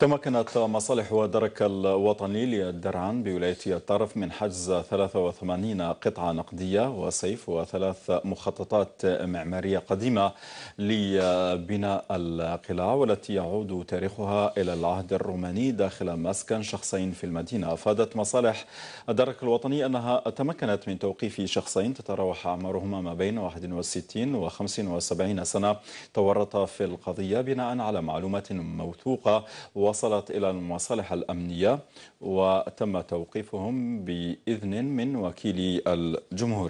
تمكنت مصالح ودرك الوطني للدرعان بولاية الطرف من حجز 83 قطعة نقدية وسيف وثلاث مخططات معمارية قديمة لبناء القلاع والتي يعود تاريخها إلى العهد الروماني داخل مسكن شخصين في المدينة أفادت مصالح الدرك الوطني أنها تمكنت من توقيف شخصين تتراوح أعمارهما ما بين 61 و 75 سنة تورطا في القضية بناء على معلومات موثوقة و وصلت إلى المصالح الأمنية وتم توقيفهم بإذن من وكيل الجمهورية